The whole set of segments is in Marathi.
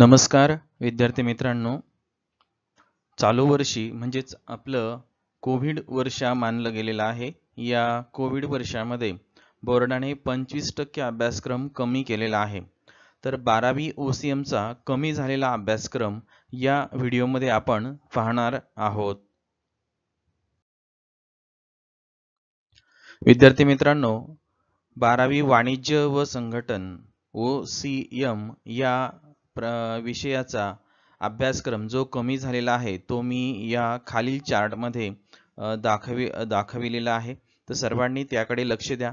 नमस्कार विद्यार्थी मित्रांनो चालू वर्षी म्हणजेच आपलं कोविड वर्ष मानलं गेलेलं आहे या कोविड वर्षामध्ये बोर्डाने पंचवीस टक्के अभ्यासक्रम कमी केलेला आहे तर बारावी ओ सी एमचा कमी झालेला अभ्यासक्रम या व्हिडिओमध्ये आपण पाहणार आहोत विद्यार्थी मित्रांनो बारावी वाणिज्य व संघटन ओ सी एम या प्र विषयाचा अभ्यासक्रम जो कमी झालेला आहे तो मी या खालील चार्टमध्ये दाखवी दाखविलेला आहे तर सर्वांनी त्याकडे लक्ष द्या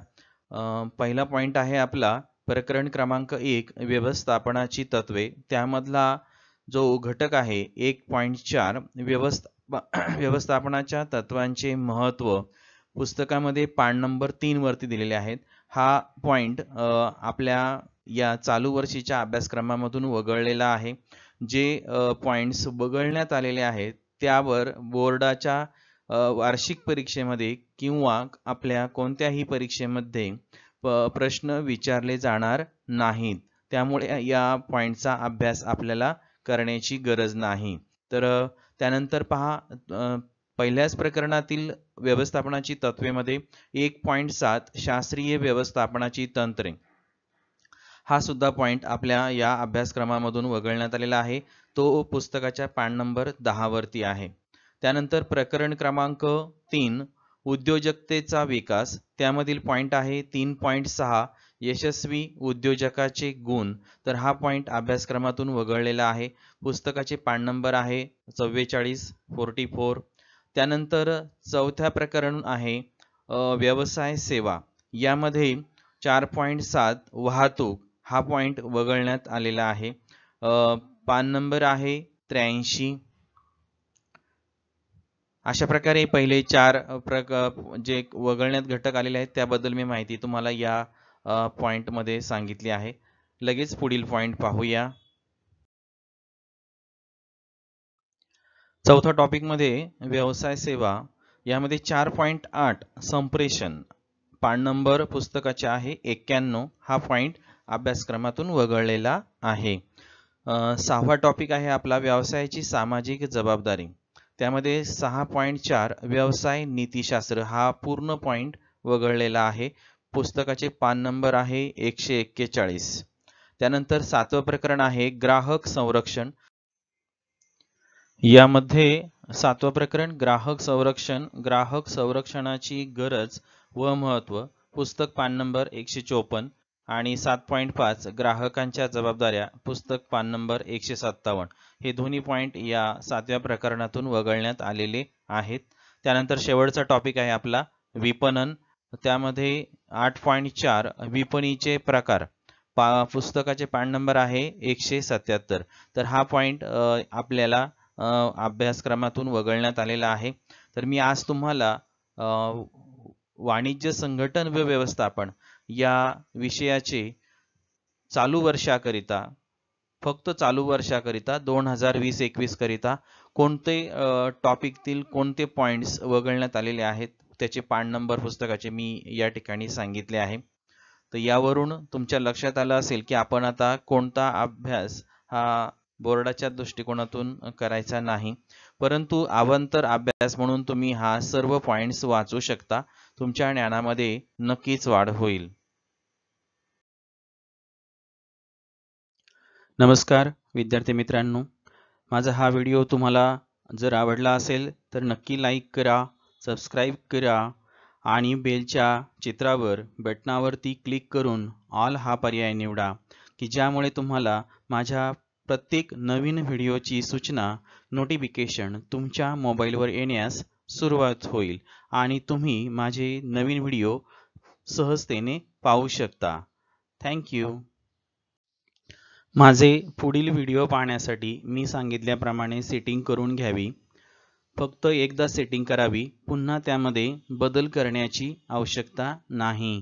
पहिला पॉईंट आहे आपला प्रकरण क्रमांक एक व्यवस्थापनाची तत्वे त्यामधला जो घटक आहे एक पॉईंट चार व्यवस्था व्यवस्थापनाच्या तत्वांचे महत्त्व पुस्तकामध्ये पान नंबर तीनवरती दिलेले आहेत हा पॉईंट आपल्या या चालू वर्षीच्या अभ्यासक्रमामधून वगळलेला आहे जे पॉइंट्स वगळण्यात आलेले आहेत त्यावर बोर्डाच्या वार्षिक परीक्षेमध्ये किंवा आपल्या कोणत्याही परीक्षेमध्ये प्रश्न विचारले जाणार नाहीत त्यामुळे या पॉइंटचा अभ्यास आपल्याला करण्याची गरज नाही तर त्यानंतर पहा पहिल्याच प्रकरणातील व्यवस्थापनाची तत्वेमध्ये एक पॉइंट सात शास्त्रीय व्यवस्थापनाची तंत्रे हा सुद्धा पॉईंट आपल्या या अभ्यासक्रमामधून वगळण्यात आलेला आहे तो पुस्तकाच्या पान नंबर दहावरती आहे त्यानंतर प्रकरण क्रमांक तीन उद्योजकतेचा विकास त्यामधील पॉईंट आहे तीन पॉईंट सहा यशस्वी उद्योजकाचे गुण तर हा पॉईंट अभ्यासक्रमातून वगळलेला आहे पुस्तकाचे पान नंबर आहे चव्वेचाळीस फोर्टी फोर त्यानंतर चौथ्या प्रकरण आहे व्यवसाय सेवा यामध्ये चार पॉईंट सात वाहतूक हा पॉइंट वगळण्यात आलेला आहे पान नंबर आहे त्र्याऐंशी अशा प्रकारे पहिले चार प्रक जे वगळण्यात घटक आलेले आहेत त्याबद्दल मी माहिती तुम्हाला या पॉईंटमध्ये सांगितली आहे लगेच पुढील पॉइंट पाहूया चौथा टॉपिकमध्ये व्यवसाय सेवा यामध्ये चार पॉईंट आठ संप्रेषण पान नंबर पुस्तकाचे आहे एक्क्याण्णव हा पॉईंट अभ्यासक्रमातून वगळलेला आहे सहावा टॉपिक आहे आपला व्यवसायाची सामाजिक जबाबदारी त्यामध्ये सहा पॉईंट चार व्यवसाय नीतीशास्त्र हा पूर्ण पॉईंट वगळलेला आहे पुस्तकाचे पान नंबर आहे एकशे एक्केचाळीस त्यानंतर सातवं प्रकरण आहे ग्राहक संरक्षण यामध्ये सातवं प्रकरण ग्राहक संरक्षण ग्राहक संरक्षणाची गरज व महत्व पुस्तक पान नंबर एकशे चोपन्न आणि सात पॉईंट पाच ग्राहकांच्या जबाबदाऱ्या पुस्तक पान नंबर एकशे सत्तावन्न हे दोन्ही पॉईंट या सातव्या प्रकरणातून वगळण्यात आलेले आहेत त्यानंतर शेवटचा टॉपिक आहे आपला विपणन त्यामध्ये आठ पॉईंट चार विपणीचे प्रकार पा पुस्तकाचे पान नंबर आहे एकशे सत्याहत्तर तर हा पॉईंट आपल्याला अभ्यासक्रमातून वगळण्यात आलेला आहे तर मी आज तुम्हाला वाणिज्य संघटन व व्यवस्थापन या विषयाचे चालू वर्षाकरिता फक्त चालू वर्षाकरिता दोन हजार वीस एकवीस करिता कोणते टॉपिकतील कोणते पॉइंट्स वगळण्यात आलेले आहेत त्याचे पान नंबर पुस्तकाचे मी या ठिकाणी सांगितले आहे तर यावरून तुमच्या लक्षात आलं असेल की आपण आता कोणता अभ्यास हा बोर्डाच्या दृष्टिकोनातून करायचा नाही परंतु आवांतर अभ्यास म्हणून तुम्ही हा सर्व पॉइंट्स वाचू शकता तुमच्या ज्ञानामध्ये नक्कीच वाढ होईल नमस्कार विद्यार्थी मित्रांनो माझा हा व्हिडिओ तुम्हाला जर आवडला असेल तर नक्की लाईक करा सबस्क्राईब करा आणि बेलच्या चित्रावर बटनावरती क्लिक करून ऑल हा पर्याय निवडा की ज्यामुळे तुम्हाला माझ्या प्रत्येक नवीन व्हिडिओची सूचना नोटिफिकेशन तुमच्या मोबाईलवर येण्यास सुरुवात होईल आणि तुम्ही माझे नवीन व्हिडिओ सहजतेने पाहू शकता थँक्यू माझे पुढील व्हिडिओ पाहण्यासाठी मी सांगितल्याप्रमाणे सेटिंग करून घ्यावी फक्त एकदा सेटिंग करावी पुन्हा त्यामध्ये बदल करण्याची आवश्यकता नाही